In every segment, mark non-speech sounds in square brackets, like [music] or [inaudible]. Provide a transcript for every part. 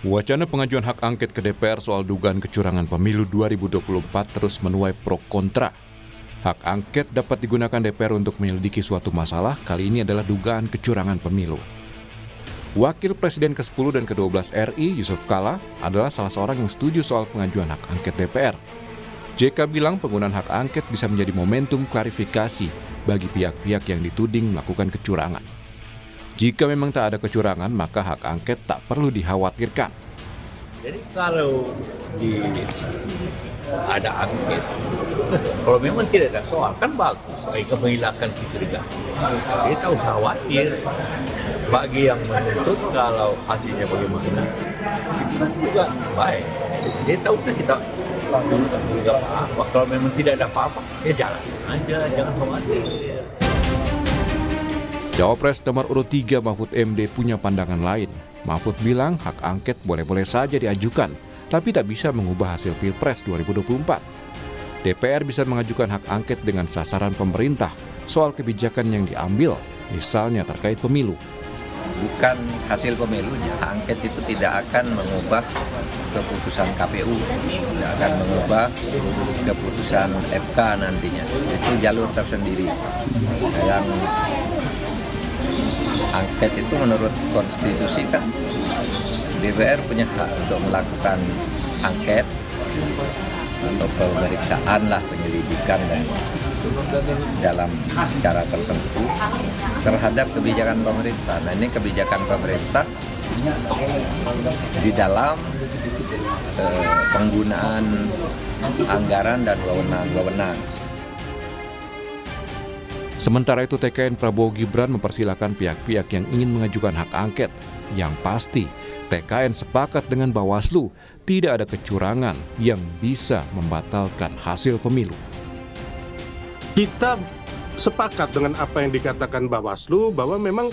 Wacana pengajuan hak angket ke DPR soal dugaan kecurangan pemilu 2024 terus menuai pro kontra. Hak angket dapat digunakan DPR untuk menyelidiki suatu masalah, kali ini adalah dugaan kecurangan pemilu. Wakil Presiden ke-10 dan ke-12 RI, Yusuf Kala, adalah salah seorang yang setuju soal pengajuan hak angket DPR. JK bilang penggunaan hak angket bisa menjadi momentum klarifikasi bagi pihak-pihak yang dituding melakukan kecurangan. Jika memang tak ada kecurangan, maka hak angket tak perlu dikhawatirkan. Jadi kalau di ada angket, kalau memang tidak ada soal kan bagus. Mereka menghilangkan kecurigaan. Jadi tahu khawatir bagi yang menuntut kalau hasilnya bagaimana juga baik. Jadi tahu kan kita juga apa. Kalau memang tidak ada apa-apa, ya jalan aja, jangan khawatir. Cawapres nomor urut 3 Mahfud MD punya pandangan lain. Mahfud bilang hak angket boleh-boleh saja diajukan, tapi tak bisa mengubah hasil Pilpres 2024. DPR bisa mengajukan hak angket dengan sasaran pemerintah soal kebijakan yang diambil, misalnya terkait pemilu bukan hasil pemilunya. Angket itu tidak akan mengubah keputusan KPU, tidak akan mengubah keputusan FK nantinya. Itu jalur tersendiri yang angket itu menurut konstitusi kan DPR punya hak untuk melakukan angket atau pemeriksaan lah penyelidikan dan dalam cara tertentu terhadap kebijakan pemerintah. Nah ini kebijakan pemerintah di dalam eh, penggunaan anggaran dan wewenang-wewenang. Sementara itu TKN Prabowo Gibran mempersilahkan pihak-pihak yang ingin mengajukan hak angket. Yang pasti, TKN sepakat dengan Bawaslu tidak ada kecurangan yang bisa membatalkan hasil pemilu. Kita sepakat dengan apa yang dikatakan Bawaslu bahwa memang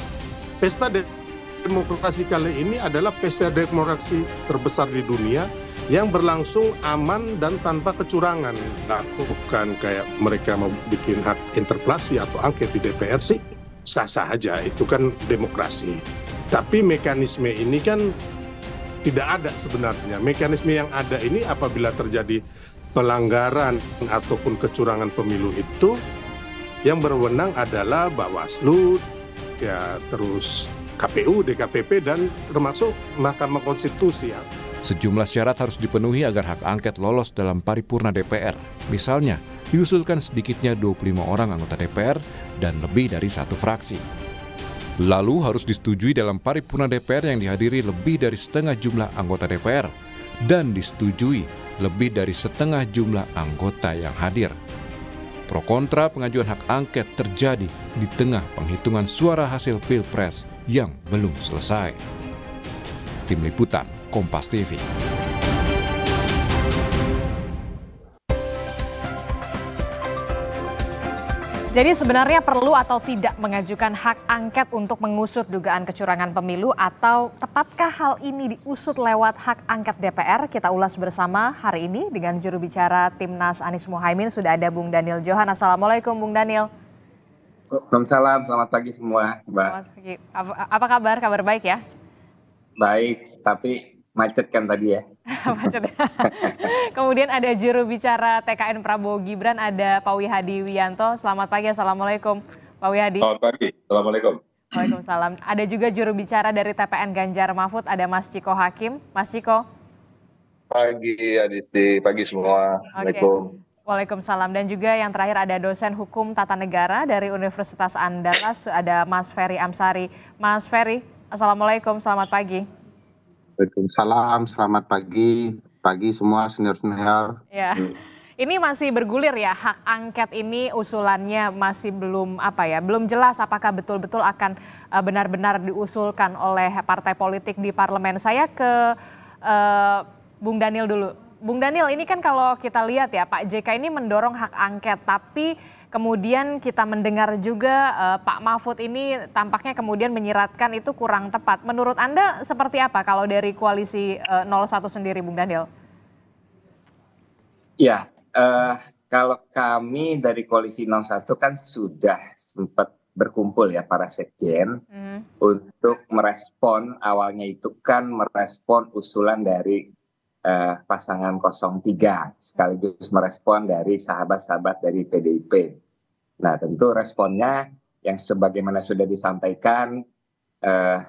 pesta demokrasi kali ini adalah pesta demokrasi terbesar di dunia yang berlangsung aman dan tanpa kecurangan. Nah, bukan kayak mereka mau bikin hak interpelasi atau angket di DPR sih sah-sah aja, itu kan demokrasi. Tapi mekanisme ini kan tidak ada sebenarnya. Mekanisme yang ada ini apabila terjadi pelanggaran ataupun kecurangan pemilu itu yang berwenang adalah Bawaslu, ya terus KPU, DKPP dan termasuk Mahkamah Konstitusi Sejumlah syarat harus dipenuhi agar hak angket lolos dalam paripurna DPR. Misalnya, diusulkan sedikitnya 25 orang anggota DPR dan lebih dari satu fraksi. Lalu harus disetujui dalam paripurna DPR yang dihadiri lebih dari setengah jumlah anggota DPR dan disetujui lebih dari setengah jumlah anggota yang hadir. Pro kontra pengajuan hak angket terjadi di tengah penghitungan suara hasil Pilpres yang belum selesai. Tim Liputan Kompas TV. Jadi sebenarnya perlu atau tidak mengajukan hak angket untuk mengusut dugaan kecurangan pemilu atau tepatkah hal ini diusut lewat hak angket DPR? Kita ulas bersama hari ini dengan juru bicara Timnas Anies Muhaimin sudah ada Bung Daniel Johan. Assalamualaikum Bung Daniel. Waalaikumsalam, selamat pagi semua, Selamat pagi. apa kabar? Kabar baik ya? Baik, tapi macet kan tadi ya. [laughs] macet. [laughs] Kemudian ada juru bicara TKN Prabowo Gibran ada Pak Wihadi Wianto. Selamat pagi, assalamualaikum Pak Wihadi. Selamat pagi, assalamualaikum. Waalaikumsalam. Ada juga juru bicara dari TPN Ganjar Mahfud, ada Mas Ciko Hakim. Mas Ciko. Pagi Adisti, pagi semua. Assalamualaikum. Okay. Waalaikumsalam. Dan juga yang terakhir ada dosen hukum tata negara dari Universitas Andalas, ada Mas Ferry Amsari. Mas Ferry, Assalamualaikum, selamat pagi. Waalaikumsalam, selamat pagi. Pagi semua senior-senior. Ya. Ini masih bergulir ya hak angket ini usulannya masih belum apa ya, belum jelas apakah betul-betul akan eh, benar-benar diusulkan oleh partai politik di parlemen. Saya ke uh, Bung Daniel dulu. Bung Daniel, ini kan kalau kita lihat ya Pak JK ini mendorong hak angket, tapi Kemudian kita mendengar juga uh, Pak Mahfud ini tampaknya kemudian menyiratkan itu kurang tepat. Menurut Anda seperti apa kalau dari koalisi uh, eh, 01 sendiri Bung Daniel? Ya, uh, kalau kami dari koalisi 01 kan sudah sempat berkumpul ya para sekjen mm. untuk merespon awalnya itu kan merespon usulan dari uh, pasangan 03 sekaligus merespon dari sahabat-sahabat dari PDIP. Nah, tentu responnya yang sebagaimana sudah disampaikan uh,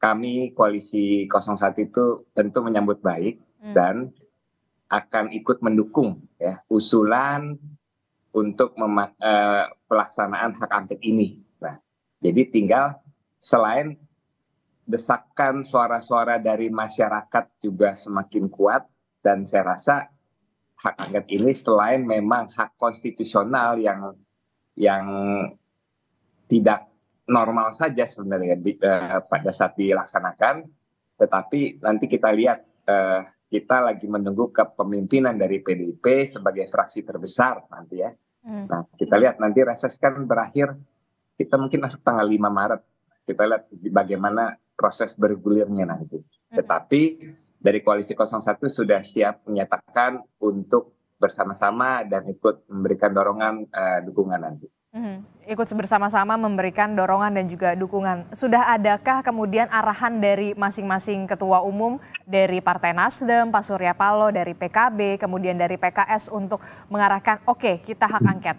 kami koalisi 01 itu tentu menyambut baik hmm. dan akan ikut mendukung ya usulan untuk uh, pelaksanaan hak angket ini. Nah, jadi tinggal selain desakan suara-suara dari masyarakat juga semakin kuat dan saya rasa hak angket ini selain memang hak konstitusional yang yang tidak normal saja sebenarnya di, eh, pada saat dilaksanakan tetapi nanti kita lihat eh, kita lagi menunggu kepemimpinan dari PDIP sebagai fraksi terbesar nanti ya. Hmm. Nah, kita lihat nanti reses kan berakhir kita mungkin tanggal 5 Maret kita lihat bagaimana proses bergulirnya nanti. Tetapi dari koalisi 01 sudah siap menyatakan untuk bersama-sama dan ikut memberikan dorongan uh, dukungan nanti. ikut bersama-sama memberikan dorongan dan juga dukungan. Sudah adakah kemudian arahan dari masing-masing ketua umum dari Partai Nasdem, Pak Surya Paloh, dari PKB, kemudian dari PKS untuk mengarahkan, oke okay, kita hak angket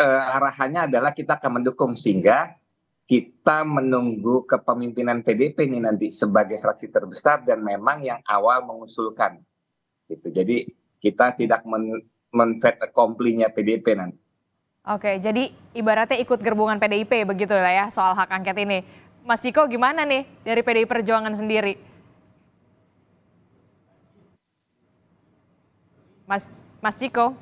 uh, arahannya adalah kita akan mendukung sehingga kita menunggu kepemimpinan PDP ini nanti sebagai fraksi terbesar dan memang yang awal mengusulkan gitu. Jadi kita tidak men, menfet komplinya PDP nanti. Oke, jadi ibaratnya ikut gerbongan PDIP begitu lah ya soal hak angket ini. Mas Ciko gimana nih dari PDI Perjuangan sendiri? Mas Mas Ciko.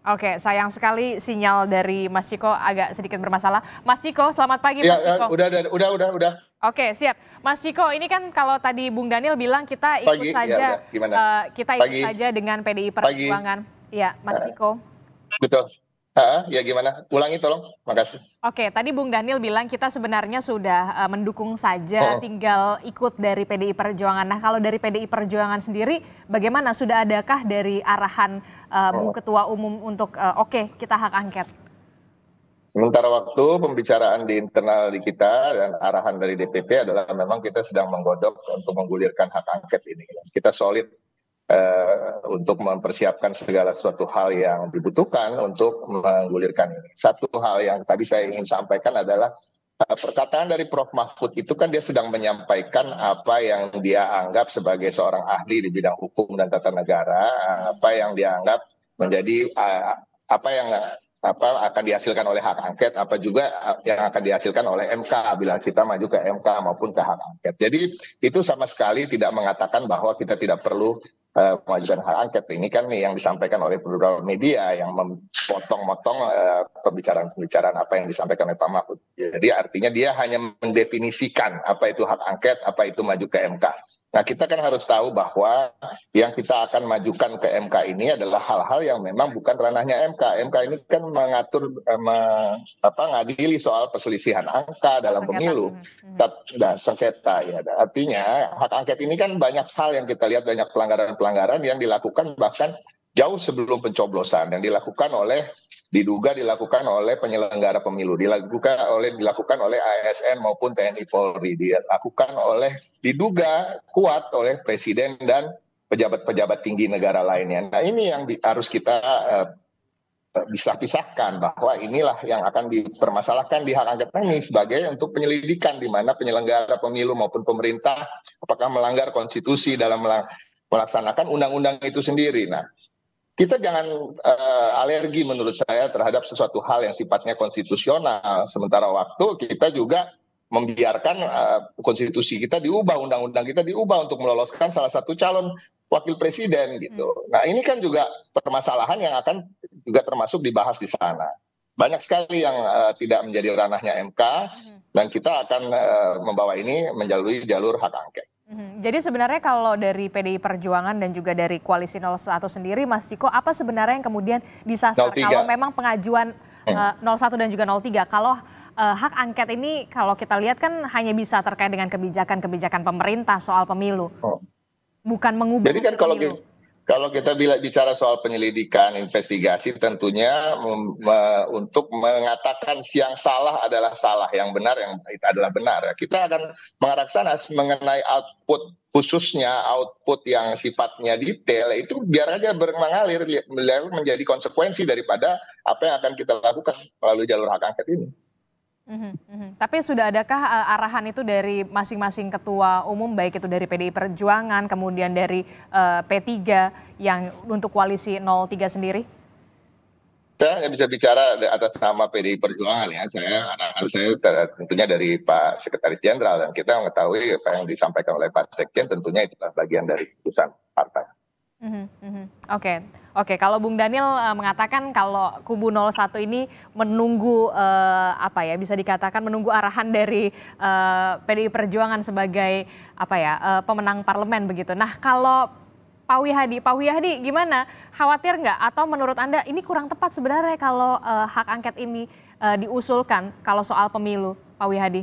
Oke, sayang sekali sinyal dari Mas Ciko agak sedikit bermasalah. Mas Ciko, selamat pagi iya, Mas Ciko. Ya, udah, udah, udah, udah. Oke, siap. Mas Ciko, ini kan kalau tadi Bung Daniel bilang kita ikut pagi, iya, saja, ya, kita ikut pagi. saja dengan PDI Perjuangan. Pagi. Ya, Mas eh. Ciko. Betul. Uh, ya gimana? Ulangi tolong, makasih. Oke, tadi Bung Daniel bilang kita sebenarnya sudah uh, mendukung saja, oh. tinggal ikut dari PDI Perjuangan. Nah, kalau dari PDI Perjuangan sendiri, bagaimana? Sudah adakah dari arahan uh, Bu oh. Ketua Umum untuk uh, oke okay, kita hak angket? Sementara waktu pembicaraan di internal di kita dan arahan dari DPP adalah memang kita sedang menggodok untuk menggulirkan hak angket ini. Kita solid uh, untuk mempersiapkan segala sesuatu hal yang dibutuhkan untuk menggulirkan ini. Satu hal yang tadi saya ingin sampaikan adalah eh, perkataan dari Prof. Mahfud itu kan dia sedang menyampaikan apa yang dia anggap sebagai seorang ahli di bidang hukum dan tata negara, apa yang dia anggap menjadi uh, apa yang apa akan dihasilkan oleh hak angket apa juga eh, yang akan dihasilkan oleh MK bila kita maju ke MK maupun ke hak angket. Jadi itu sama sekali tidak mengatakan bahwa kita tidak perlu uh, eh, mengajukan hak angket. Ini kan yang disampaikan oleh beberapa media yang memotong-motong pembicaraan eh, pembicaraan-pembicaraan apa yang disampaikan oleh Pak Mahfud. Jadi artinya dia hanya mendefinisikan apa itu hak angket, apa itu maju ke MK. Nah, kita kan harus tahu bahwa yang kita akan majukan ke MK ini adalah hal-hal yang memang bukan ranahnya MK. MK ini kan mengatur eh, apa ngadili soal perselisihan angka dalam sengketa. pemilu. Hmm. Nah, sengketa ya. Nah, artinya hak angket ini kan banyak hal yang kita lihat banyak pelanggaran-pelanggaran yang dilakukan bahkan jauh sebelum pencoblosan yang dilakukan oleh diduga dilakukan oleh penyelenggara pemilu, dilakukan oleh dilakukan oleh ASN maupun TNI Polri, dilakukan oleh diduga kuat oleh presiden dan pejabat-pejabat tinggi negara lainnya. Nah, ini yang di, harus kita uh, eh, bisa pisahkan bahwa inilah yang akan dipermasalahkan di hak angket ini sebagai untuk penyelidikan di mana penyelenggara pemilu maupun pemerintah apakah melanggar konstitusi dalam melaksanakan undang-undang itu sendiri. Nah, kita jangan uh, alergi menurut saya terhadap sesuatu hal yang sifatnya konstitusional. Sementara waktu kita juga membiarkan uh, konstitusi kita diubah, undang-undang kita diubah untuk meloloskan salah satu calon wakil presiden gitu. Hmm. Nah ini kan juga permasalahan yang akan juga termasuk dibahas di sana. Banyak sekali yang uh, tidak menjadi ranahnya MK hmm. dan kita akan uh, membawa ini melalui jalur hak angket. Mhm. Jadi sebenarnya kalau dari PDI Perjuangan dan juga dari Koalisi 01 sendiri, Mas Ciko, apa sebenarnya yang kemudian disasar 03. kalau memang pengajuan hmm. uh, eh, 01 dan juga 03? Kalau uh, hak angket ini kalau kita lihat kan hanya bisa terkait dengan kebijakan-kebijakan pemerintah soal pemilu. Oh. Bukan mengubah Jadi kan kalau pemilu. Kalau kita bicara soal penyelidikan, investigasi tentunya untuk mengatakan siang salah adalah salah, yang benar yang itu adalah benar. Kita akan mengarah sana mengenai output khususnya output yang sifatnya detail itu biar aja mengalir menjadi konsekuensi daripada apa yang akan kita lakukan melalui jalur hak angket ini. -hmm. Tapi sudah adakah eh, arahan itu dari masing-masing ketua umum baik itu dari PDI Perjuangan kemudian dari eh, P3 yang untuk koalisi 03 sendiri? Saya nggak bisa bicara atas nama PDI Perjuangan ya. Saya arahan saya tentunya dari Pak Sekretaris Jenderal dan kita mengetahui apa yang disampaikan oleh Pak Sekjen tentunya itu bagian dari keputusan partai. -hmm. Oke, okay. oke. Okay. Kalau Bung Daniel uh, mengatakan kalau kubu 01 ini menunggu uh, apa ya? Bisa dikatakan menunggu arahan dari uh, eh, PDI Perjuangan sebagai apa ya uh, pemenang parlemen begitu. Nah, kalau Pak Wihadi, Pak Wihadi gimana? Khawatir nggak? Atau menurut anda ini kurang tepat sebenarnya kalau uh, hak angket ini uh, diusulkan kalau soal pemilu, Pak Wihadi?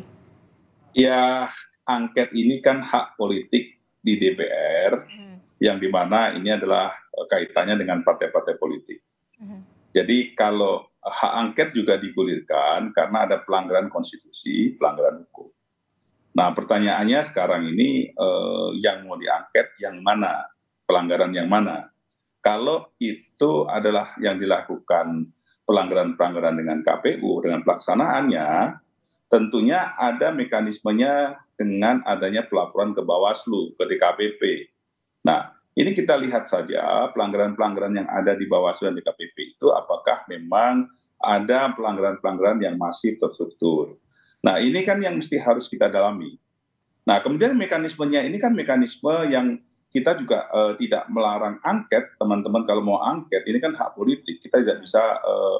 Ya, angket ini kan hak politik di DPR. -hmm yang dimana ini adalah eh, kaitannya dengan partai-partai politik. Mhm. Jadi kalau hak angket juga digulirkan karena ada pelanggaran konstitusi, pelanggaran hukum. Nah pertanyaannya sekarang ini eh, yang mau diangket yang mana, pelanggaran yang mana? Kalau itu adalah yang dilakukan pelanggaran-pelanggaran dengan KPU, dengan pelaksanaannya, tentunya ada mekanismenya dengan adanya pelaporan ke Bawaslu, ke DKPP nah ini kita lihat saja pelanggaran-pelanggaran yang ada di bawaslu dan dkpp itu apakah memang ada pelanggaran-pelanggaran yang masif terstruktur nah ini kan yang mesti harus kita dalami nah kemudian mekanismenya ini kan mekanisme yang kita juga uh, tidak melarang angket teman-teman kalau mau angket ini kan hak politik kita tidak bisa uh,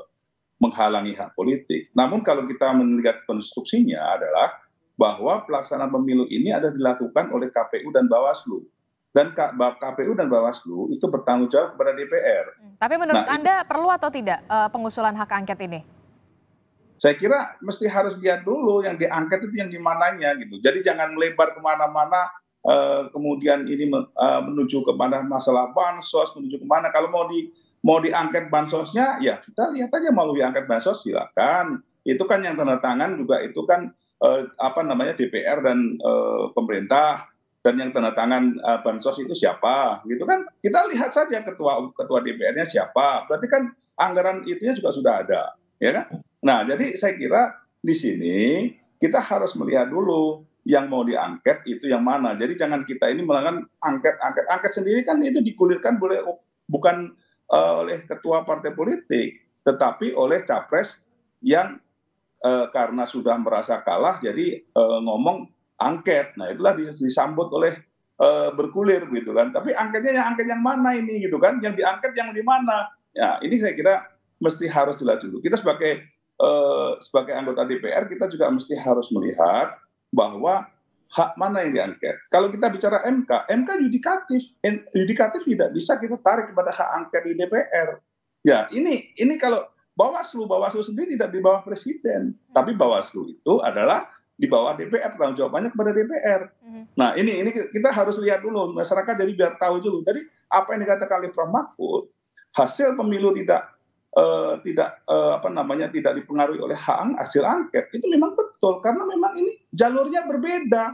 menghalangi hak politik namun kalau kita melihat konstruksinya adalah bahwa pelaksanaan pemilu ini ada dilakukan oleh KPU dan Bawaslu dan KPU dan Bawaslu itu bertanggung jawab kepada DPR. Hmm, tapi menurut nah, Anda itu, perlu atau tidak eh, pengusulan hak angket ini? Saya kira mesti harus lihat dulu yang diangket itu yang dimananya gitu. Jadi jangan melebar kemana-mana uh, kemudian ini uh, menuju kepada masalah bansos, menuju kemana. Kalau mau di mau diangket bansosnya, ya kita lihat aja mau diangket bansos silakan. Itu kan yang tanda tangan juga itu kan uh, apa namanya DPR dan uh, pemerintah dan yang tanda tangan uh, bansos itu siapa gitu kan kita lihat saja ketua ketua DPR-nya siapa berarti kan anggaran itu juga sudah ada ya kan nah jadi saya kira di sini kita harus melihat dulu yang mau diangket itu yang mana jadi jangan kita ini melakukan angket angket angket sendiri kan itu dikulirkan boleh bukan uh, oleh ketua partai politik tetapi oleh capres yang uh, karena sudah merasa kalah jadi uh, ngomong angket. Nah itulah disambut oleh uh, berkulir gitu kan. Tapi angketnya yang angket yang mana ini gitu kan? Yang diangket yang di mana? Ya ini saya kira mesti harus jelas dulu. Kita sebagai uh, sebagai anggota DPR kita juga mesti harus melihat bahwa hak mana yang diangket. Kalau kita bicara MK, MK yudikatif, yudikatif tidak bisa kita tarik kepada hak angket di DPR. Ya ini ini kalau Bawaslu, Bawaslu sendiri tidak di bawah presiden, tapi Bawaslu itu adalah di bawah DPR tanggung jawabannya kepada DPR. Mm-hmm. Nah ini ini kita harus lihat dulu masyarakat jadi biar tahu dulu. Jadi apa yang dikatakan oleh Prof Mahfud hasil pemilu tidak uh, tidak uh, apa namanya tidak dipengaruhi oleh hak hasil angket itu memang betul karena memang ini jalurnya berbeda.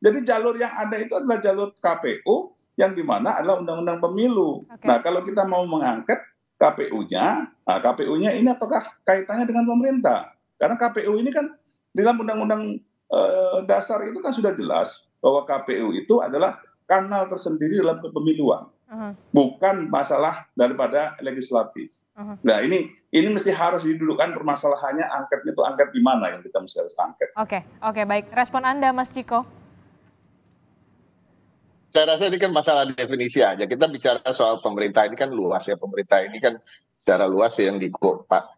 Jadi jalur yang ada itu adalah jalur KPU yang dimana adalah undang-undang pemilu. Okay. Nah kalau kita mau mengangket KPU-nya, nah, KPU-nya ini apakah kaitannya dengan pemerintah? Karena KPU ini kan dalam undang-undang eh, dasar itu kan sudah jelas bahwa KPU itu adalah kanal tersendiri dalam kepemiluan, uh -huh. bukan masalah daripada legislatif. Uh -huh. Nah ini ini mesti harus didudukkan permasalahannya angketnya itu angket di mana yang kita mesti harus angket. Oke okay, oke okay, baik respon anda Mas Ciko saya rasa ini kan masalah definisi aja. Kita bicara soal pemerintah ini kan luas ya. Pemerintah ini kan secara luas yang di,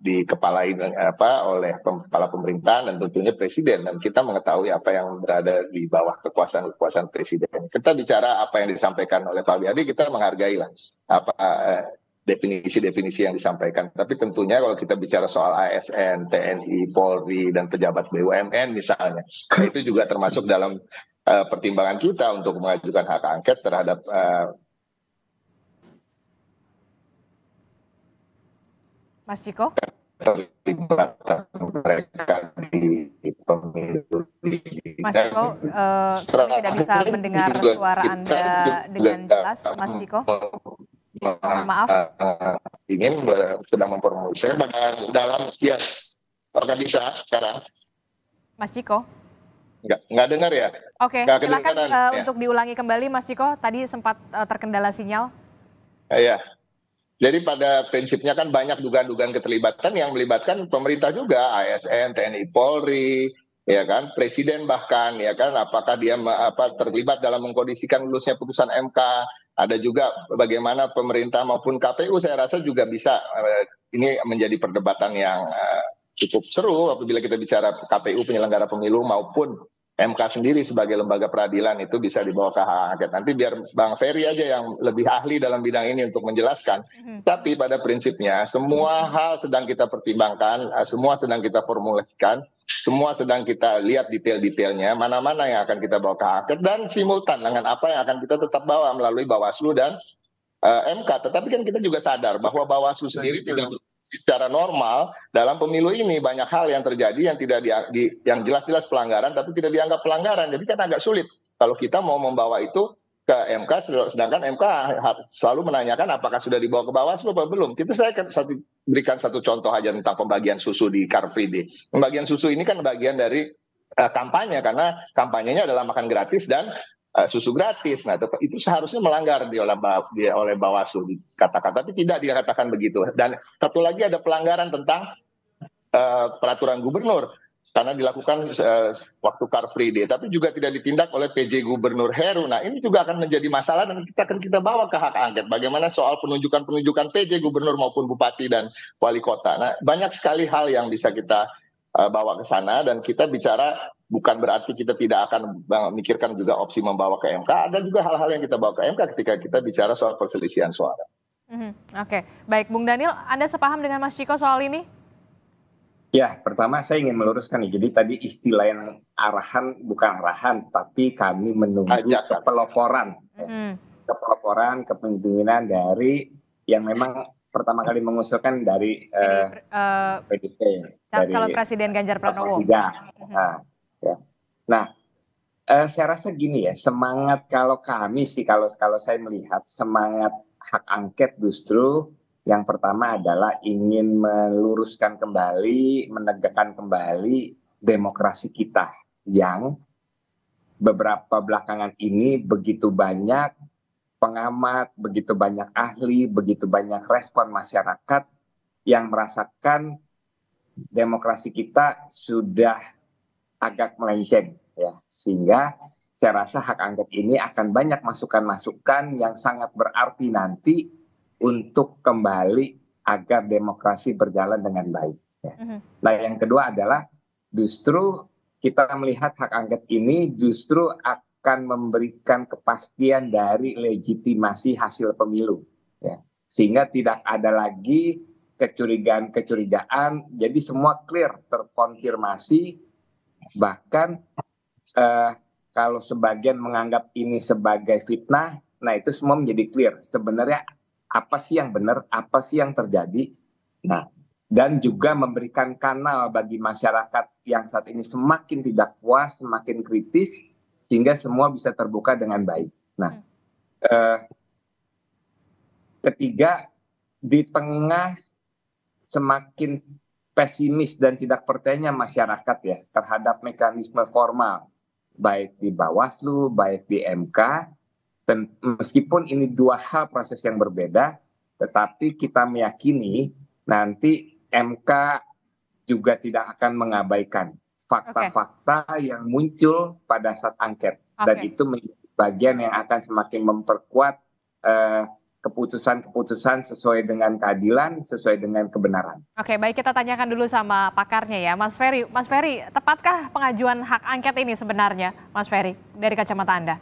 dikepalai apa oleh kepala pemerintahan dan tentunya presiden dan kita mengetahui apa yang berada di bawah kekuasaan-kekuasaan presiden. Kita bicara apa yang disampaikan oleh Pak Biadi, kita menghargai lah apa eh, definisi-definisi yang disampaikan. Tapi tentunya kalau kita bicara soal ASN, TNI, Polri, dan pejabat BUMN misalnya, itu juga termasuk dalam uh, pertimbangan kita untuk mengajukan hak angket terhadap uh, Mas Ciko keterlibatan mereka di pemilu. Mas Ciko, uh, eh, kami tidak bisa mendengar suara Anda dengan jelas, Mas Ciko. maaf. Ingin sedang memformulasi dalam yes organisasi sekarang. Mas Ciko. Nggak, nggak dengar ya? Oke, okay, silakan uh, ya. untuk diulangi kembali Mas Ciko, tadi sempat uh, terkendala sinyal. Iya. Uh, Jadi pada prinsipnya kan banyak dugaan-dugaan keterlibatan yang melibatkan pemerintah juga, ASN, TNI, Polri, ya kan, presiden bahkan ya kan apakah dia apa terlibat dalam mengkondisikan lulusnya putusan MK, ada juga bagaimana pemerintah maupun KPU saya rasa juga bisa uh, ini menjadi perdebatan yang uh, cukup seru apabila kita bicara KPU penyelenggara pemilu maupun MK sendiri sebagai lembaga peradilan itu bisa dibawa ke hak angket. Nanti biar Bang Ferry aja yang lebih ahli dalam bidang ini untuk menjelaskan. Mm-hmm. Tapi pada prinsipnya semua hal sedang kita pertimbangkan, eh, semua sedang kita formulasikan, semua sedang kita lihat detail-detailnya, mana-mana yang akan kita bawa ke hak angket dan simultan dengan apa yang akan kita tetap bawa melalui Bawaslu dan uh, eh, MK. Tetapi kan kita juga sadar bahwa Bawaslu sendiri tidak secara normal dalam pemilu ini banyak hal yang terjadi yang tidak di, yang jelas-jelas pelanggaran tapi tidak dianggap pelanggaran. Jadi kan agak sulit kalau kita mau membawa itu ke MK sedangkan MK selalu menanyakan apakah sudah dibawa ke bawah atau belum. Kita saya akan satu, berikan satu contoh aja tentang pembagian susu di Car Free Day. Pembagian susu ini kan bagian dari eh, kampanye karena kampanyenya adalah makan gratis dan Eh, susu gratis. Nah, itu seharusnya melanggar di oleh di, oleh Bawaslu dikatakan, tapi tidak dikatakan begitu. Dan satu lagi ada pelanggaran tentang uh, peraturan gubernur karena dilakukan uh, waktu Car Free Day, tapi juga tidak ditindak oleh PJ Gubernur Heru. Nah, ini juga akan menjadi masalah dan kita akan kita bawa ke hak angket. Bagaimana soal penunjukan-penunjukan PJ Gubernur maupun Bupati dan Wali Kota. Nah, banyak sekali hal yang bisa kita uh, bawa ke sana dan kita bicara bukan berarti kita tidak akan memikirkan juga opsi membawa ke MK. Ada juga hal-hal yang kita bawa ke MK ketika kita bicara soal perselisihan suara. Mm -hmm. Oke, okay. baik Bung Daniel, Anda sepaham dengan Mas Ciko soal ini? Ya, pertama saya ingin meluruskan nih. Jadi tadi istilah yang arahan bukan arahan, tapi kami menunggu Ajakan. kepeloporan, mm -hmm. kepeloporan kepemimpinan dari yang memang pertama kali mengusulkan dari PD, uh, PDP, calon presiden Ganjar Pranowo. Tidak. Mhm. nah, Ya. Nah, eh, saya rasa gini ya, semangat kalau kami sih kalau kalau saya melihat semangat hak angket justru yang pertama adalah ingin meluruskan kembali, menegakkan kembali demokrasi kita yang beberapa belakangan ini begitu banyak pengamat, begitu banyak ahli, begitu banyak respon masyarakat yang merasakan demokrasi kita sudah agak melenceng ya sehingga saya rasa hak angket ini akan banyak masukan-masukan yang sangat berarti nanti untuk kembali agar demokrasi berjalan dengan baik. Ya. Mm-hmm. Nah yang kedua adalah justru kita melihat hak angket ini justru akan memberikan kepastian dari legitimasi hasil pemilu, ya. sehingga tidak ada lagi kecurigaan-kecurigaan. Jadi semua clear terkonfirmasi bahkan eh, kalau sebagian menganggap ini sebagai fitnah nah itu semua menjadi clear sebenarnya apa sih yang benar apa sih yang terjadi nah dan juga memberikan kanal bagi masyarakat yang saat ini semakin tidak puas semakin kritis sehingga semua bisa terbuka dengan baik nah eh, ketiga di tengah semakin pesimis dan tidak percaya masyarakat ya terhadap mekanisme formal baik di Bawaslu, baik di MK. Meskipun ini dua hal proses yang berbeda, tetapi kita meyakini nanti MK juga tidak akan mengabaikan fakta-fakta okay. yang muncul pada saat angket okay. dan itu menjadi bagian yang akan semakin memperkuat uh, keputusan-keputusan sesuai dengan keadilan, sesuai dengan kebenaran. Oke, baik kita tanyakan dulu sama pakarnya ya, Mas Ferry. Mas Ferry, tepatkah pengajuan hak angket ini sebenarnya, Mas Ferry, dari kacamata Anda?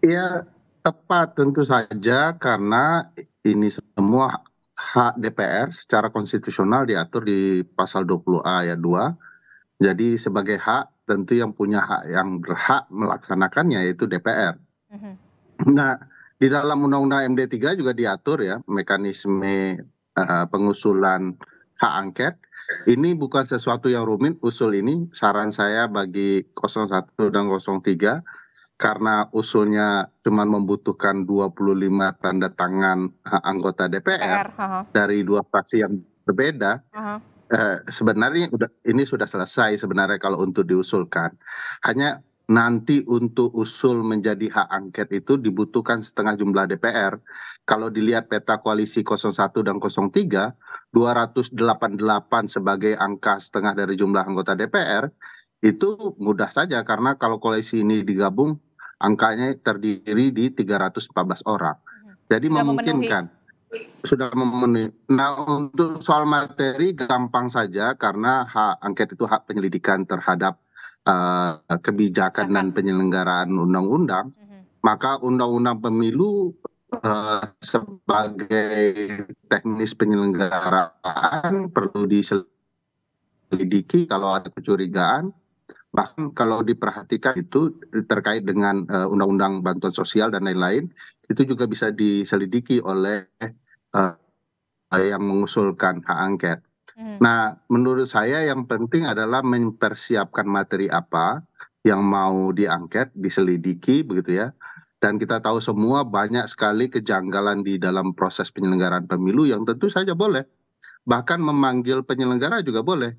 Iya, tepat tentu saja karena ini semua hak DPR secara konstitusional diatur di pasal 20A ayat 2. Jadi sebagai hak tentu yang punya hak yang berhak melaksanakannya yaitu DPR. Mm -hmm. Nah, di dalam undang undang md 3 juga diatur ya mekanisme eh, pengusulan hak angket ini bukan sesuatu yang rumit usul ini saran saya bagi 01 dan 03 karena usulnya cuma membutuhkan 25 tanda tangan eh, anggota DPR PR, uh-huh. dari dua fraksi yang berbeda uh-huh. Uh, sebenarnya ini sudah selesai sebenarnya kalau untuk diusulkan hanya nanti untuk usul menjadi hak angket itu dibutuhkan setengah jumlah dpr kalau dilihat peta koalisi 01 dan 03, 288 sebagai angka setengah dari jumlah anggota dpr itu mudah saja karena kalau koalisi ini digabung angkanya terdiri di 314 orang hmm. jadi sudah memungkinkan memenuhi. sudah memenuhi nah untuk soal materi gampang saja karena hak angket itu hak penyelidikan terhadap Eh, kebijakan dan penyelenggaraan undang-undang, mhm. maka undang-undang pemilu eh, sebagai teknis penyelenggaraan perlu diselidiki kalau ada kecurigaan bahkan kalau diperhatikan itu terkait dengan eh, undang-undang uh, bantuan sosial dan lain-lain itu juga bisa diselidiki oleh uh, yang mengusulkan hak angket Hmm. nah menurut saya yang penting adalah mempersiapkan materi apa yang mau diangket diselidiki begitu ya dan kita tahu semua banyak sekali kejanggalan di dalam proses penyelenggaraan pemilu yang tentu saja boleh bahkan memanggil penyelenggara juga boleh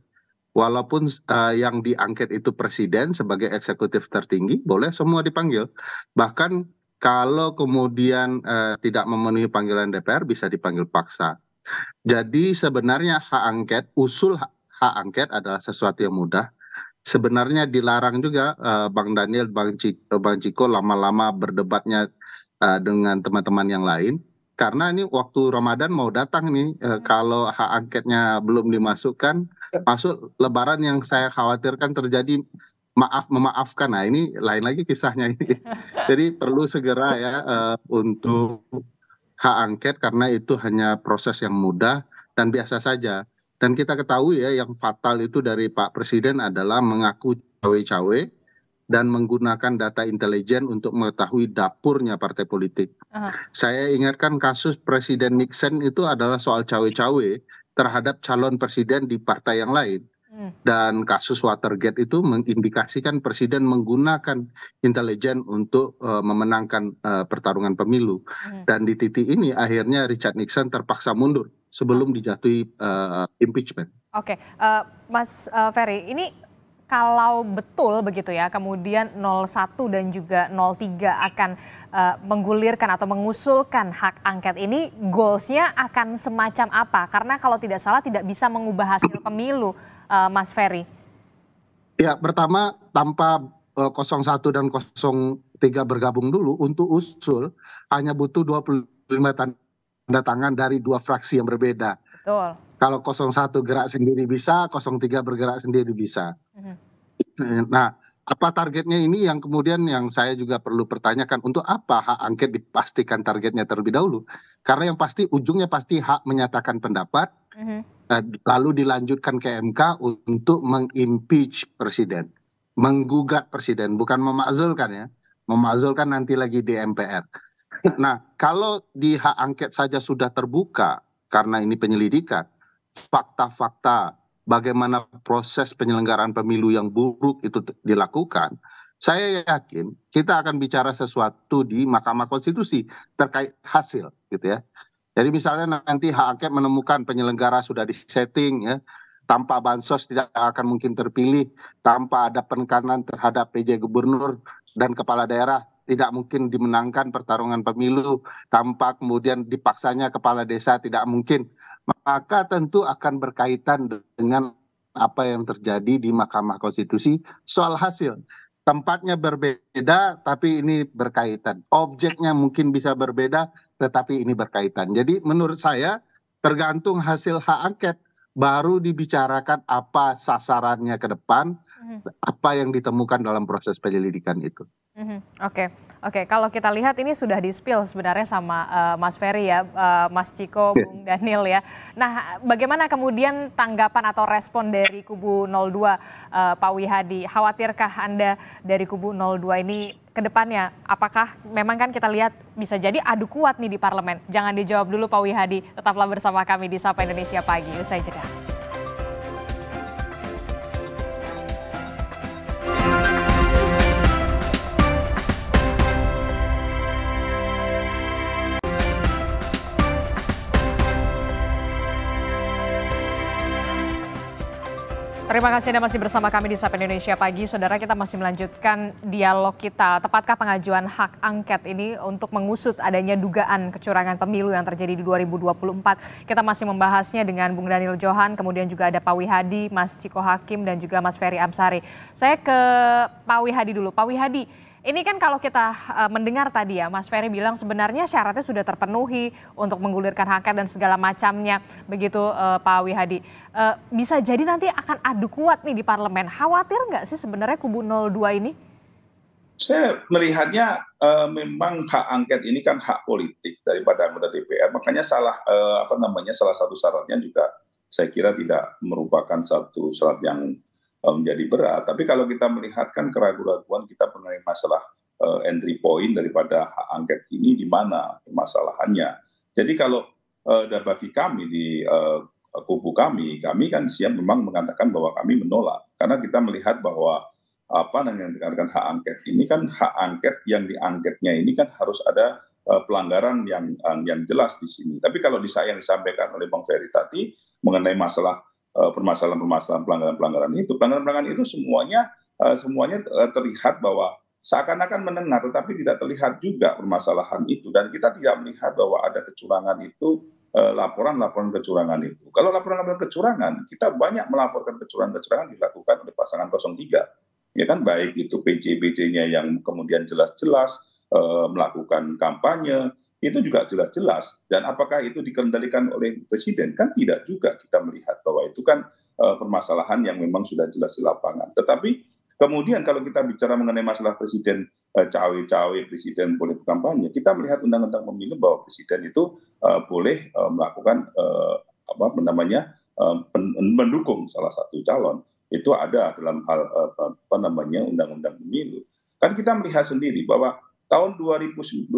walaupun uh, yang diangket itu presiden sebagai eksekutif tertinggi boleh semua dipanggil bahkan kalau kemudian uh, tidak memenuhi panggilan DPR bisa dipanggil paksa jadi sebenarnya hak angket usul hak angket adalah sesuatu yang mudah sebenarnya dilarang juga eh, bang daniel bang eh, ciko lama lama berdebatnya eh, dengan teman teman yang lain karena ini waktu Ramadan mau datang nih hmm. kalau hak angketnya belum dimasukkan ya. masuk lebaran yang saya khawatirkan terjadi maaf memaafkan nah ini lain lagi kisahnya ini [laughs] jadi perlu segera ya uh, untuk hak angket karena itu hanya proses yang mudah dan biasa saja dan kita ketahui ya yang fatal itu dari Pak Presiden adalah mengaku cawe-cawe dan menggunakan data intelijen untuk mengetahui dapurnya partai politik. Uh Saya ingatkan kasus Presiden Nixon itu adalah soal cawe-cawe terhadap calon presiden di partai yang lain. Hmm. dan kasus watergate itu mengindikasikan presiden menggunakan intelijen untuk eh, memenangkan eh, pertarungan pemilu hmm. dan di titik ini akhirnya richard nixon terpaksa mundur sebelum hmm. dijatuhi eh, impeachment oke mas ferry ini kalau betul begitu ya, kemudian 01 dan juga 03 akan uh, menggulirkan atau mengusulkan hak angket ini, goalsnya akan semacam apa? Karena kalau tidak salah tidak bisa mengubah hasil pemilu, uh, Mas Ferry. Ya, pertama tanpa uh, eh, 01 dan 03 bergabung dulu untuk usul hanya butuh 25 tanda tangan dari dua fraksi yang berbeda. Betul kalau 01 gerak sendiri bisa, 03 bergerak sendiri bisa. Mm-hmm. Nah, apa targetnya ini yang kemudian yang saya juga perlu pertanyakan untuk apa hak angket dipastikan targetnya terlebih dahulu? Karena yang pasti ujungnya pasti hak menyatakan pendapat, mm-hmm. eh, lalu dilanjutkan ke MK untuk mengimpeach presiden, menggugat presiden, bukan memakzulkan ya, memakzulkan nanti lagi di MPR. Nah, kalau di hak angket saja sudah terbuka karena ini penyelidikan, fakta-fakta bagaimana proses penyelenggaraan pemilu yang buruk itu dilakukan, saya yakin kita akan bicara sesuatu di Mahkamah Konstitusi terkait hasil gitu ya. Jadi misalnya nanti hak angket menemukan penyelenggara sudah disetting ya, tanpa bansos tidak akan mungkin terpilih, tanpa ada penekanan terhadap PJ gubernur dan kepala daerah tidak mungkin dimenangkan pertarungan pemilu tanpa kemudian dipaksanya kepala desa tidak mungkin maka tentu akan berkaitan dengan apa yang terjadi di Mahkamah Konstitusi soal hasil. Tempatnya berbeda, tapi ini berkaitan. Objeknya mungkin bisa berbeda, tetapi ini berkaitan. Jadi menurut saya tergantung hasil hak angket baru dibicarakan apa sasarannya ke depan, hmm. apa yang ditemukan dalam proses penyelidikan itu. Mhm. Oke, okay. oke. Kalau kita lihat ini sudah di-spill sebenarnya sama uh, Mas Ferry ya, uh, Mas Ciko, yeah. Bung Daniel ya. Nah, bagaimana kemudian tanggapan atau respon dari kubu 02 uh, eh, Pak Wihadi? Khawatirkah Anda dari kubu 02 ini ke depannya? Apakah memang kan kita lihat bisa jadi adu kuat nih di parlemen? Jangan dijawab dulu Pak Wihadi, tetaplah bersama kami di Sapa Indonesia Pagi. Usai jeda. Terima kasih Anda masih bersama kami di Sapa Indonesia Pagi. Saudara, kita masih melanjutkan dialog kita. Tepatkah pengajuan hak angket ini untuk mengusut adanya dugaan kecurangan pemilu yang terjadi di 2024? Kita masih membahasnya dengan Bung Daniel Johan, kemudian juga ada Pak Wihadi, Mas Ciko Hakim, dan juga Mas Ferry Amsari. Saya ke Pak Wihadi dulu. Pak Wihadi, ini kan kalau kita uh, mendengar tadi ya, Mas Ferry bilang sebenarnya syaratnya sudah terpenuhi untuk menggulirkan hak dan segala macamnya, begitu uh, Pak Wihadi. Uh, bisa jadi nanti akan adu kuat nih di parlemen. Khawatir nggak sih sebenarnya kubu 02 ini? Saya melihatnya uh, memang hak angket ini kan hak politik daripada anggota DPR, makanya salah uh, apa namanya salah satu syaratnya juga saya kira tidak merupakan satu syarat yang Eh, menjadi berat. Tapi kalau kita melihat kan keraguan-keraguan kita mengenai masalah uh, entry point daripada hak angket ini di mana permasalahannya. Jadi kalau uh, bagi kami di uh, kubu kami, kami kan siap memang mengatakan bahwa kami menolak karena kita melihat bahwa apa yang dikatakan hak angket ini kan hak angket yang diangketnya ini kan harus ada uh, pelanggaran yang yang jelas di sini. Tapi kalau disayang disampaikan oleh Bang Ferry tadi mengenai masalah Eh, permasalahan-permasalahan pelanggaran-pelanggaran itu. Pelanggaran-pelanggaran itu semuanya eh, semuanya eh, terlihat bahwa seakan-akan mendengar, tetapi tidak terlihat juga permasalahan itu dan kita tidak melihat bahwa ada kecurangan itu laporan-laporan kecurangan itu. Kalau laporan-laporan kecurangan, kita banyak melaporkan kecurangan-kecurangan dilakukan oleh pasangan 03. Ya kan baik itu PJ-PJ-nya yang kemudian jelas-jelas melakukan kampanye, itu juga jelas-jelas. Dan apakah itu dikendalikan oleh presiden? Kan tidak juga kita melihat bahwa itu kan e, permasalahan yang memang sudah jelas di lapangan. Tetapi kemudian kalau kita bicara mengenai masalah presiden e, cawe-cawe, presiden boleh berkampanye, kita melihat undang-undang pemilu bahwa presiden itu e, boleh e, melakukan e, apa namanya e, mendukung salah satu calon. Itu ada dalam hal e, apa namanya undang-undang pemilu. Kan kita melihat sendiri bahwa tahun 2019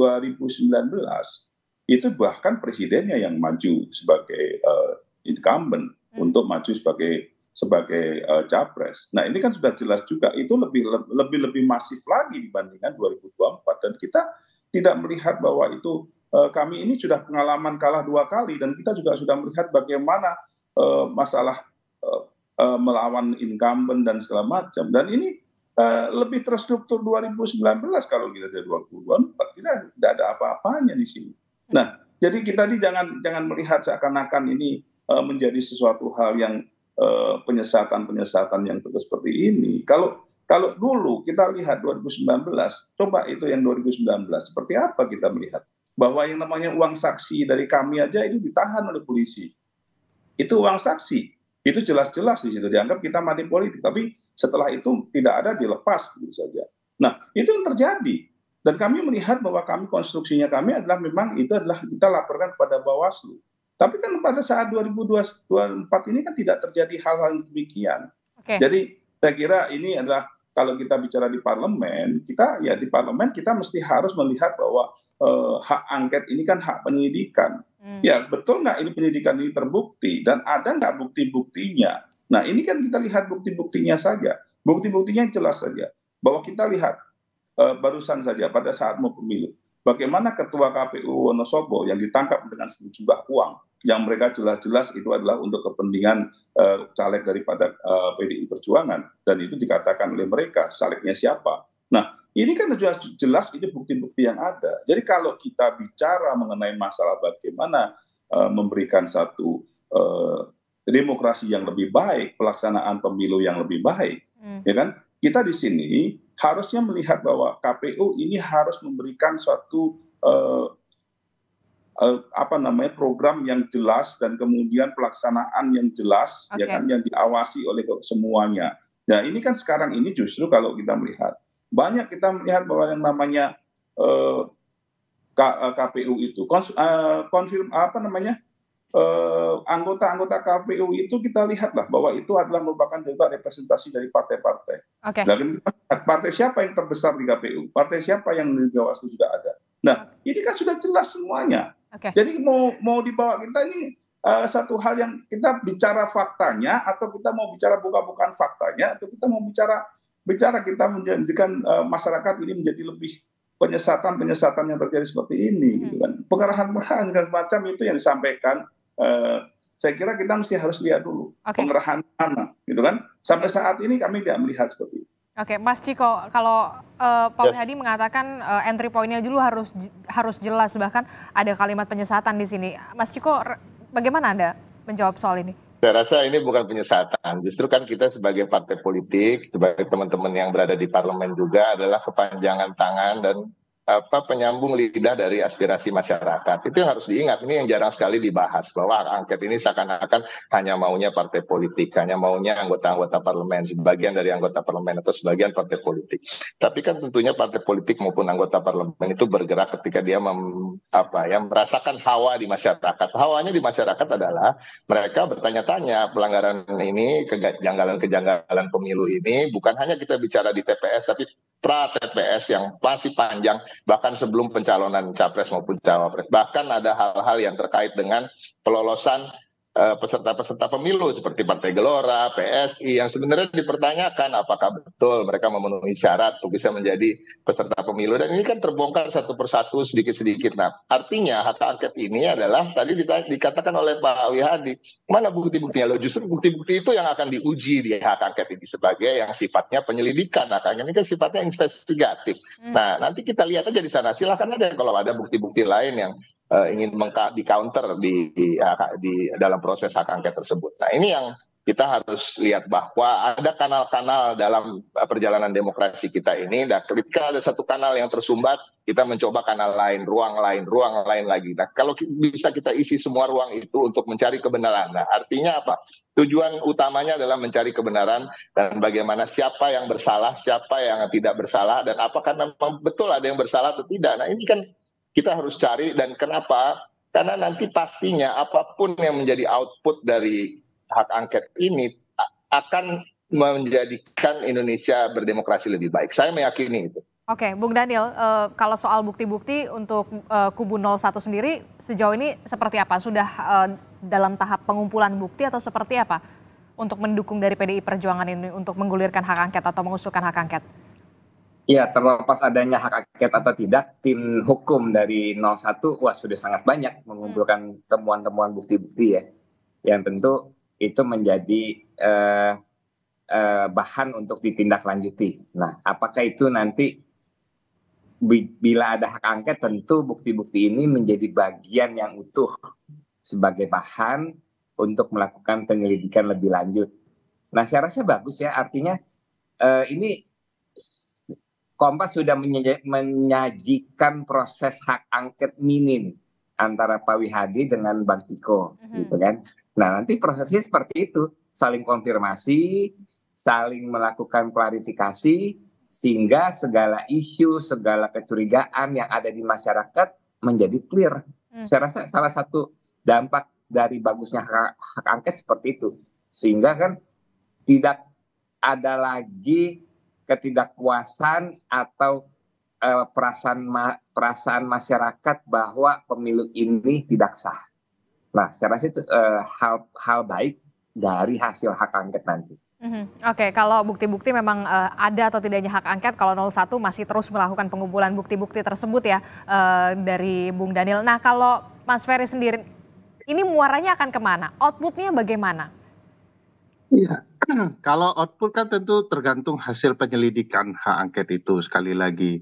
itu bahkan presidennya yang maju sebagai uh, incumbent hmm. untuk maju sebagai sebagai uh, capres. Nah ini kan sudah jelas juga itu lebih lebih lebih masif lagi dibandingkan 2024 dan kita tidak melihat bahwa itu uh, kami ini sudah pengalaman kalah dua kali dan kita juga sudah melihat bagaimana uh, masalah uh, uh, melawan incumbent dan segala macam dan ini Eh, lebih terstruktur 2019 kalau kita dari 2024 kita tidak ada apa-apanya di sini. Nah, jadi kita ini jangan jangan melihat seakan-akan ini uh, menjadi sesuatu hal yang eh, penyesatan-penyesatan yang terus seperti ini. Kalau kalau dulu kita lihat 2019, coba itu yang 2019 seperti apa kita melihat bahwa yang namanya uang saksi dari kami aja itu ditahan oleh polisi. Itu uang saksi. Itu jelas-jelas di situ dianggap kita mati politik, tapi setelah itu tidak ada dilepas begitu saja nah itu yang terjadi dan kami melihat bahwa kami konstruksinya kami adalah memang itu adalah kita laporkan kepada Bawaslu tapi kan pada saat 2024 ini kan tidak terjadi hal-hal yang demikian okay. jadi saya kira ini adalah kalau kita bicara di parlemen, kita ya di parlemen kita mesti harus melihat bahwa eh, hak angket ini kan hak penyidikan. Hmm. Ya betul nggak ini penyidikan ini terbukti dan ada nggak bukti-buktinya? Nah ini kan kita lihat bukti-buktinya saja. Bukti-buktinya jelas saja. Bahwa kita lihat e, barusan saja pada saat mau pemilu. Bagaimana Ketua KPU Wonosobo yang ditangkap dengan sejumlah uang yang mereka jelas-jelas itu adalah untuk kepentingan uh, caleg daripada uh, eh, PDI Perjuangan dan itu dikatakan oleh mereka calegnya siapa. Nah, ini kan jelas jelas ini bukti-bukti yang ada. Jadi kalau kita bicara mengenai masalah bagaimana uh, memberikan satu demokrasi yang lebih baik, pelaksanaan pemilu yang lebih baik, hmm. ya kan? Kita di sini harusnya melihat bahwa KPU ini harus memberikan suatu uh, apa namanya program yang jelas dan kemudian pelaksanaan yang jelas, okay. ya kan, yang diawasi oleh semuanya. Nah ini kan sekarang ini justru kalau kita melihat banyak kita melihat bahwa yang namanya uh, eh, KPU itu konfirm uh, apa namanya Eh, anggota-anggota KPU itu kita lihatlah bahwa itu adalah merupakan juga representasi dari partai-partai. Okay. Dan partai siapa yang terbesar di KPU, partai siapa yang di Bawaslu juga ada. Nah, ini kan sudah jelas semuanya. Okay. Jadi mau mau dibawa kita ini uh, satu hal yang kita bicara faktanya atau kita mau bicara buka-bukaan faktanya atau kita mau bicara bicara kita menjadikan uh, eh, masyarakat ini menjadi lebih penyesatan-penyesatan yang terjadi seperti ini hmm. gitu kan. Pengarahan-pengarahan semacam itu yang disampaikan Eh, saya kira kita mesti harus lihat dulu okay. pengerahan mana, gitu kan? Sampai saat ini kami tidak melihat seperti itu. Oke, okay, Mas Ciko, kalau uh, Pak yes. Hadi mengatakan uh, entry point-nya dulu harus harus jelas, bahkan ada kalimat penyesatan di sini. Mas Ciko, bagaimana anda menjawab soal ini? Saya rasa ini bukan penyesatan. Justru kan kita sebagai partai politik, sebagai teman-teman yang berada di parlemen juga adalah kepanjangan tangan dan apa penyambung lidah dari aspirasi masyarakat. Itu yang harus diingat. Ini yang jarang sekali dibahas bahwa angket ini seakan-akan hanya maunya partai politik, hanya maunya anggota-anggota parlemen, sebagian dari anggota parlemen atau sebagian partai politik. Tapi kan tentunya partai politik maupun anggota parlemen itu bergerak ketika dia mem, apa ya merasakan hawa di masyarakat. Hawanya di masyarakat adalah mereka bertanya-tanya pelanggaran ini, kejanggalan-kejanggalan pemilu ini bukan hanya kita bicara di TPS tapi pra TPS yang masih panjang bahkan sebelum pencalonan capres maupun cawapres bahkan ada hal-hal yang terkait dengan pelolosan Eh, peserta-peserta pemilu seperti Partai Gelora, PSI yang sebenarnya dipertanyakan apakah betul mereka memenuhi syarat untuk bisa menjadi peserta pemilu dan ini kan terbongkar satu persatu sedikit-sedikit. Nah, artinya hak angket ini adalah tadi dikatakan oleh Pak Wihadi, mana bukti-buktinya? lo justru bukti-bukti itu yang akan diuji di hak angket ini sebagai yang sifatnya penyelidikan. Hak nah, ini kan sifatnya investigatif. Hmm. Nah, nanti kita lihat aja di sana. Silahkan aja kalau ada bukti-bukti lain yang uh, ingin di counter di, di, ah, di dalam proses hak angket tersebut. Nah ini yang kita harus lihat bahwa ada kanal-kanal dalam eh, perjalanan demokrasi kita ini. Nah, ketika ada satu kanal yang tersumbat, kita mencoba kanal lain, ruang lain, ruang lain lagi. Nah, kalau bisa kita isi semua ruang itu untuk mencari kebenaran. Nah, artinya apa? Tujuan utamanya adalah mencari kebenaran dan bagaimana siapa yang bersalah, siapa yang tidak bersalah, dan apakah memang betul ada yang bersalah atau tidak. Nah, ini kan kita harus cari dan kenapa? Karena nanti pastinya apapun yang menjadi output dari hak angket ini akan menjadikan Indonesia berdemokrasi lebih baik. Saya meyakini itu. Oke, Bung Daniel, eh, kalau soal bukti-bukti untuk eh, kubu 01 sendiri sejauh ini seperti apa? Sudah eh, dalam tahap pengumpulan bukti atau seperti apa untuk mendukung dari PDI Perjuangan ini untuk menggulirkan hak angket atau mengusulkan hak angket? Ya terlepas adanya hak angket atau tidak, tim hukum dari 01 wah sudah sangat banyak hmm. mengumpulkan temuan-temuan bukti-bukti ya, yang tentu itu menjadi eh, eh, bahan untuk ditindaklanjuti. Nah, apakah itu nanti bila ada hak angket tentu bukti-bukti ini menjadi bagian yang utuh sebagai bahan untuk melakukan penyelidikan lebih lanjut. Nah, saya rasa bagus ya, artinya eh, ini Kompas sudah menyajikan proses hak angket mini nih, antara Pak Wihadi dengan Bang Ciko, uh-huh. gitu kan? Nah nanti prosesnya seperti itu, saling konfirmasi, saling melakukan klarifikasi, sehingga segala isu, segala kecurigaan yang ada di masyarakat menjadi clear. Uh-huh. Saya rasa salah satu dampak dari bagusnya hak, hak angket seperti itu, sehingga kan tidak ada lagi ketidakpuasan atau eh, perasaan ma perasaan masyarakat bahwa pemilu ini tidak sah. Nah, saya rasa itu uh, hal hal baik dari hasil hak angket nanti. Mm-hmm. Oke, okay, kalau bukti-bukti memang uh, ada atau tidaknya hak angket, kalau 01 masih terus melakukan pengumpulan bukti-bukti tersebut ya uh, dari Bung Daniel. Nah, kalau Mas Ferry sendiri, ini muaranya akan kemana? Outputnya bagaimana? Iya, Hmm, kalau output kan tentu tergantung hasil penyelidikan hak angket itu sekali lagi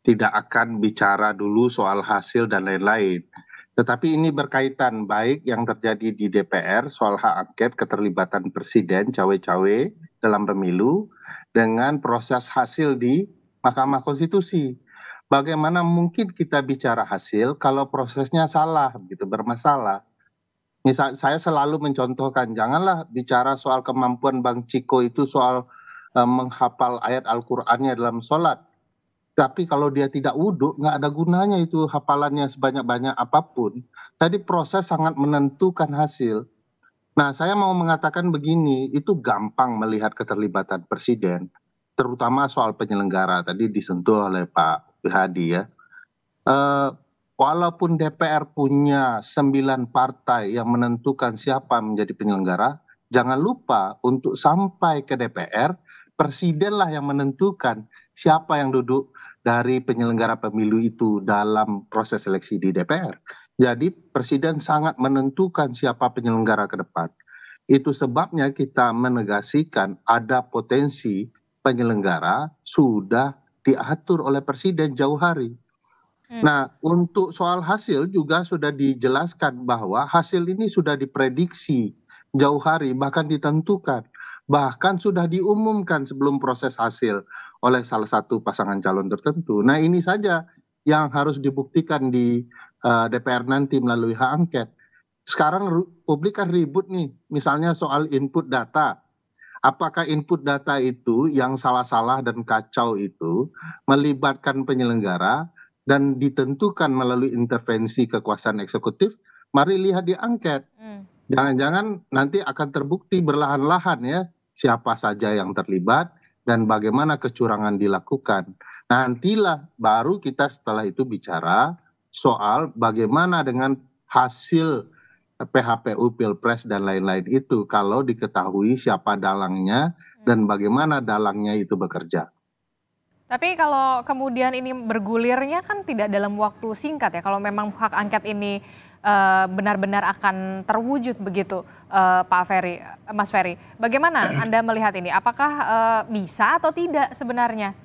tidak akan bicara dulu soal hasil dan lain-lain. Tetapi ini berkaitan baik yang terjadi di DPR soal hak angket keterlibatan presiden cawe-cawe dalam pemilu dengan proses hasil di Mahkamah Konstitusi. Bagaimana mungkin kita bicara hasil kalau prosesnya salah, gitu bermasalah misal saya selalu mencontohkan janganlah bicara soal kemampuan Bang Ciko itu soal e, menghafal ayat Al-Qur'annya dalam sholat. Tapi kalau dia tidak wudhu, nggak ada gunanya itu hafalannya sebanyak-banyak apapun. Tadi proses sangat menentukan hasil. Nah, saya mau mengatakan begini, itu gampang melihat keterlibatan presiden, terutama soal penyelenggara tadi disentuh oleh Pak Hadi ya. E, walaupun dpr punya sembilan partai yang menentukan siapa menjadi penyelenggara jangan lupa untuk sampai ke dpr presidenlah yang menentukan siapa yang duduk dari penyelenggara pemilu itu dalam proses seleksi di DPR. Jadi presiden sangat menentukan siapa penyelenggara ke depan. Itu sebabnya kita menegasikan ada potensi penyelenggara sudah diatur oleh presiden jauh hari. Hmm. nah untuk soal hasil juga sudah dijelaskan bahwa hasil ini sudah diprediksi jauh hari bahkan ditentukan bahkan sudah diumumkan sebelum proses hasil oleh salah satu pasangan calon tertentu nah ini saja yang harus dibuktikan di uh, eh, DPR nanti melalui hak angket sekarang publik kan ribut nih misalnya soal input data apakah input data itu yang salah-salah dan kacau itu melibatkan penyelenggara dan ditentukan melalui intervensi kekuasaan eksekutif mari lihat di angket hmm. jangan jangan nanti akan terbukti berlahan lahan ya siapa saja yang terlibat dan bagaimana kecurangan dilakukan nantilah baru kita setelah itu bicara soal bagaimana dengan hasil PHPU Pilpres dan lain-lain itu kalau diketahui siapa dalangnya dan hmm. bagaimana dalangnya itu bekerja. Tapi kalau kemudian ini bergulirnya kan tidak dalam waktu singkat ya. Kalau memang hak angket ini eh, benar-benar uh, akan terwujud begitu, uh, Pak Ferry, Mas Ferry. Bagaimana [clears throat] Anda melihat ini? Apakah uh, bisa atau tidak sebenarnya?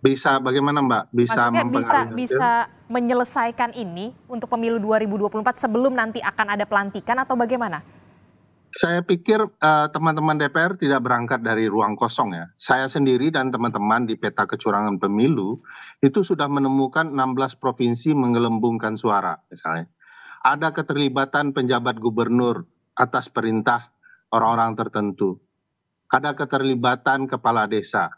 Bisa bagaimana Mbak? Bisa Maksudnya bisa bisa menyelesaikan ini untuk pemilu 2024 sebelum nanti akan ada pelantikan atau bagaimana? saya pikir eh, teman teman dpr tidak berangkat dari ruang kosong ya saya sendiri dan teman teman di peta kecurangan pemilu itu sudah menemukan 16 provinsi menggelembungkan suara misalnya ada keterlibatan penjabat gubernur atas perintah orang-orang tertentu ada keterlibatan kepala desa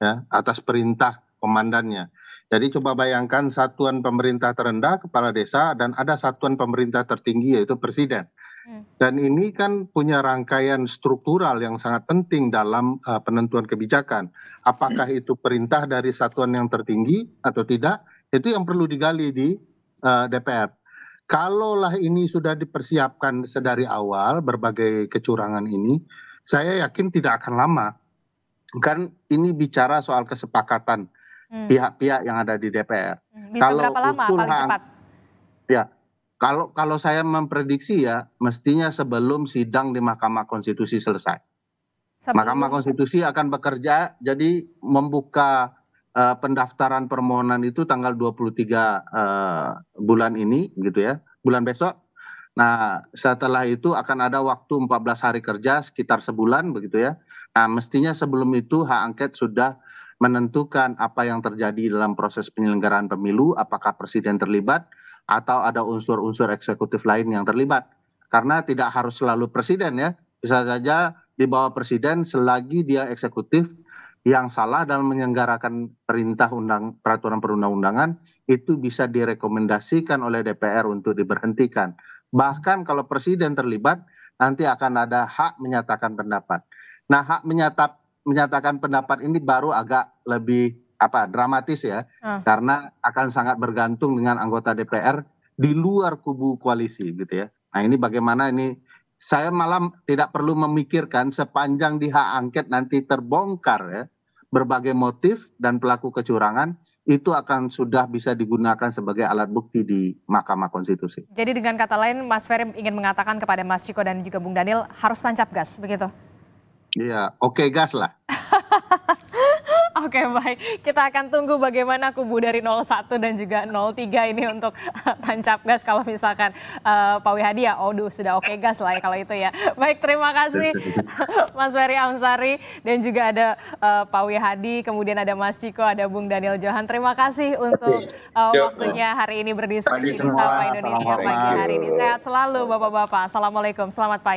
ya, atas perintah komandannya. Jadi coba bayangkan satuan pemerintah terendah kepala desa dan ada satuan pemerintah tertinggi yaitu presiden. Hmm. Dan ini kan punya rangkaian struktural yang sangat penting dalam uh, penentuan kebijakan. Apakah itu perintah dari satuan yang tertinggi atau tidak? Itu yang perlu digali di uh, eh, DPR. Kalaulah ini sudah dipersiapkan sedari awal berbagai kecurangan ini, saya yakin tidak akan lama. Kan ini bicara soal kesepakatan Hmm. pihak-pihak yang ada di DPR. Bisa hmm, kalau berapa lama usul paling cepat? Ya, kalau kalau saya memprediksi ya mestinya sebelum sidang di Mahkamah Konstitusi selesai. Sebelum... Mahkamah Konstitusi akan bekerja jadi membuka uh, pendaftaran permohonan itu tanggal 23 uh, eh, bulan ini gitu ya, bulan besok. Nah, setelah itu akan ada waktu 14 hari kerja sekitar sebulan begitu ya. Nah, mestinya sebelum itu hak angket sudah menentukan apa yang terjadi dalam proses penyelenggaraan pemilu, apakah presiden terlibat atau ada unsur-unsur eksekutif lain yang terlibat. Karena tidak harus selalu presiden ya, bisa saja di bawah presiden selagi dia eksekutif yang salah dalam menyelenggarakan perintah undang peraturan perundang-undangan itu bisa direkomendasikan oleh DPR untuk diberhentikan. Bahkan kalau presiden terlibat nanti akan ada hak menyatakan pendapat. Nah, hak menyatakan menyatakan pendapat ini baru agak lebih apa dramatis ya ah. karena akan sangat bergantung dengan anggota DPR di luar kubu koalisi gitu ya. Nah, ini bagaimana ini saya malam tidak perlu memikirkan sepanjang di hak angket nanti terbongkar ya berbagai motif dan pelaku kecurangan itu akan sudah bisa digunakan sebagai alat bukti di Mahkamah Konstitusi. Jadi dengan kata lain Mas Ferry ingin mengatakan kepada Mas Ciko dan juga Bung Daniel harus tancap gas begitu? Iya, oke okay, gas lah. [laughs] Oke okay, baik, kita akan tunggu bagaimana kubu dari 01 dan juga 03 ini untuk [laughs] tancap gas kalau misalkan uh, Pak Wihadi ya, oh duh, sudah oke okay gas lah ya kalau itu ya. [laughs] Baik, terima kasih Mas Ferry Amsari dan juga ada uh, Pak Wihadi, kemudian ada Mas Ciko, ada Bung Daniel Johan. Terima kasih untuk uh, waktunya hari ini berdiskusi bersama Indonesia pagi hari ini. Sehat selalu Bapak-Bapak, Assalamualaikum, selamat pagi.